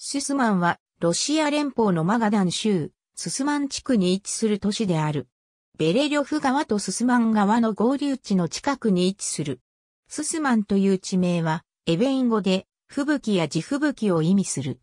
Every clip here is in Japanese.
シスマンは、ロシア連邦のマガダン州、ススマン地区に位置する都市である。ベレリョフ川とススマン川の合流地の近くに位置する。ススマンという地名は、エベイン語で、吹雪や地吹雪を意味する。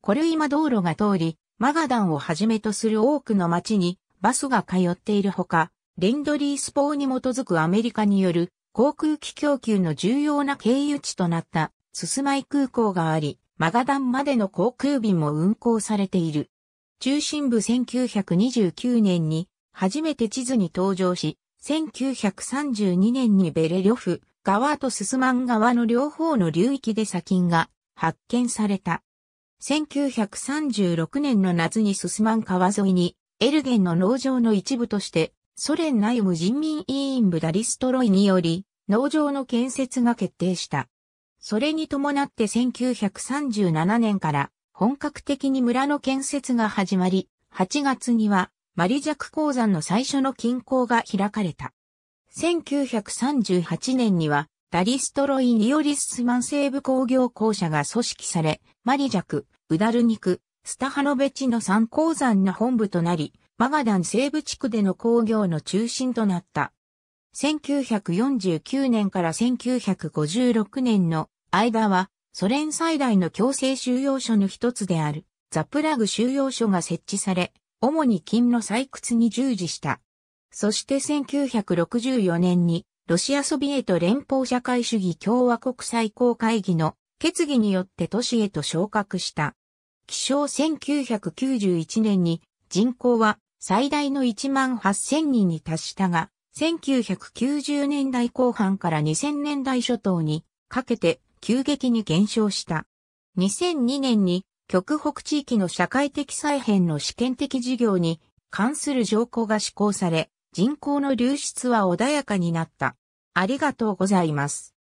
これ今道路が通り、マガダンをはじめとする多くの町にバスが通っているほか、レンドリースポーに基づくアメリカによる航空機供給の重要な経由地となったススマイ空港があり、マガダンまでの航空便も運航されている。中心部1929年に初めて地図に登場し、1932年にベレリョフ側とススマン側の両方の流域で砂金が発見された。1936年の夏にススマン川沿いにエルゲンの農場の一部としてソ連内務人民委員部ダリストロイにより農場の建設が決定した。それに伴って1937年から本格的に村の建設が始まり、8月にはマリジャク鉱山の最初の均衡が開かれた。1938年にはダリストロイ・ニオリスマン西部工業公社が組織され、マリジャク、ウダルニク、スタハノベチの3鉱山の本部となり、マガダン西部地区での工業の中心となった。1949年から1956年の間は、ソ連最大の強制収容所の一つである、ザプラグ収容所が設置され、主に金の採掘に従事した。そして1964年に、ロシアソビエト連邦社会主義共和国最高会議の決議によって都市へと昇格した。起床1991年に人口は最大の1万8000人に達したが、1990年代後半から2000年代初頭にかけて急激に減少した。2002年に極北地域の社会的再編の試験的事業に関する条項が施行され、人口の流出は穏やかになった。ありがとうございます。